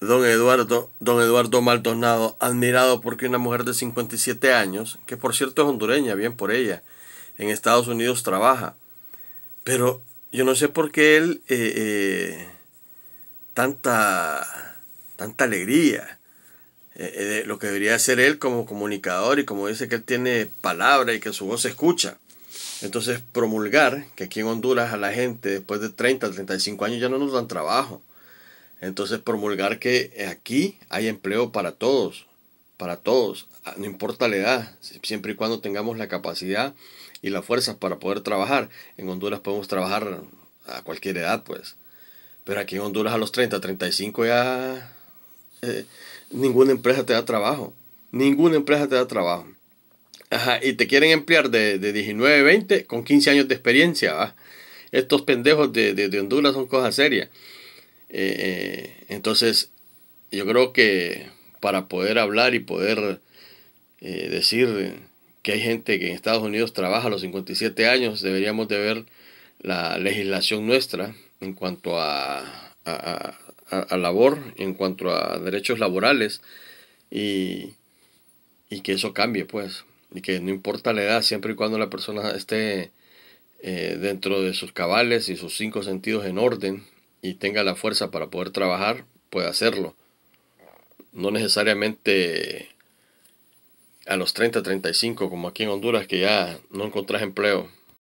Don Eduardo, don Eduardo Maldonado, admirado porque una mujer de 57 años, que por cierto es hondureña, bien por ella, en Estados Unidos trabaja. Pero yo no sé por qué él eh, eh, tanta, tanta alegría. Eh, lo que debería hacer él como comunicador y como dice que él tiene palabra y que su voz se escucha. Entonces promulgar que aquí en Honduras a la gente después de 30, 35 años ya no nos dan trabajo entonces promulgar que eh, aquí hay empleo para todos, para todos, ah, no importa la edad, siempre y cuando tengamos la capacidad y las fuerzas para poder trabajar. En Honduras podemos trabajar a cualquier edad, pues. Pero aquí en Honduras a los 30, 35 ya eh, ninguna empresa te da trabajo. Ninguna empresa te da trabajo. y te quieren emplear de, de 19, 20 con 15 años de experiencia. Estos pendejos de, de, de Honduras son cosas serias. Eh, eh, entonces, yo creo que para poder hablar y poder eh, decir que hay gente que en Estados Unidos trabaja a los 57 años, deberíamos de ver la legislación nuestra en cuanto a, a, labor, en cuanto a derechos laborales y, que eso cambie, pues, y que no importa la edad, siempre y cuando la persona esté dentro de sus cabales y sus cinco sentidos en orden, y tenga la fuerza para poder trabajar, puede hacerlo. No necesariamente a los 30, 35, como aquí en Honduras, que ya no encontrás empleo